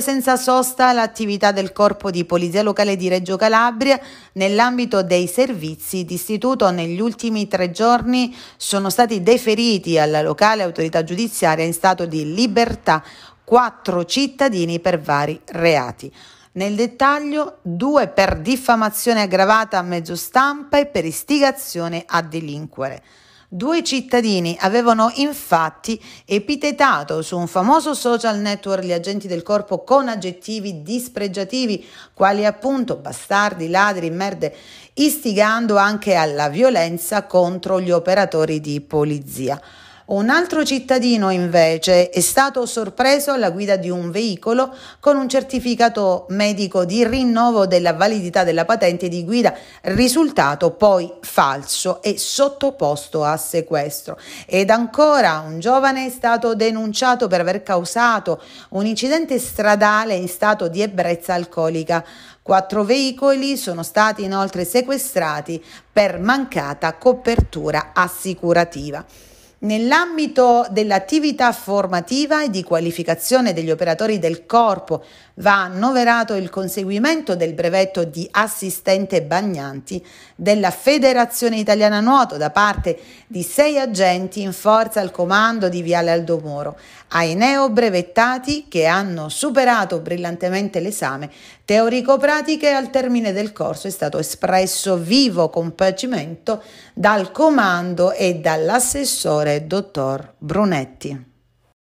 senza sosta l'attività del Corpo di Polizia Locale di Reggio Calabria nell'ambito dei servizi d'istituto. Negli ultimi tre giorni sono stati deferiti alla locale autorità giudiziaria in stato di libertà quattro cittadini per vari reati. Nel dettaglio, due per diffamazione aggravata a mezzo stampa e per istigazione a delinquere. Due cittadini avevano infatti epitetato su un famoso social network gli agenti del corpo con aggettivi dispregiativi, quali appunto bastardi, ladri, merde, istigando anche alla violenza contro gli operatori di polizia. Un altro cittadino invece è stato sorpreso alla guida di un veicolo con un certificato medico di rinnovo della validità della patente di guida, risultato poi falso e sottoposto a sequestro. Ed ancora un giovane è stato denunciato per aver causato un incidente stradale in stato di ebbrezza alcolica. Quattro veicoli sono stati inoltre sequestrati per mancata copertura assicurativa. Nell'ambito dell'attività formativa e di qualificazione degli operatori del corpo va annoverato il conseguimento del brevetto di assistente bagnanti della Federazione Italiana Nuoto da parte di sei agenti in forza al comando di Viale Aldomoro, ai neobrevettati che hanno superato brillantemente l'esame teorico-pratiche al termine del corso è stato espresso vivo compiacimento dal comando e dall'assessore dottor Brunetti.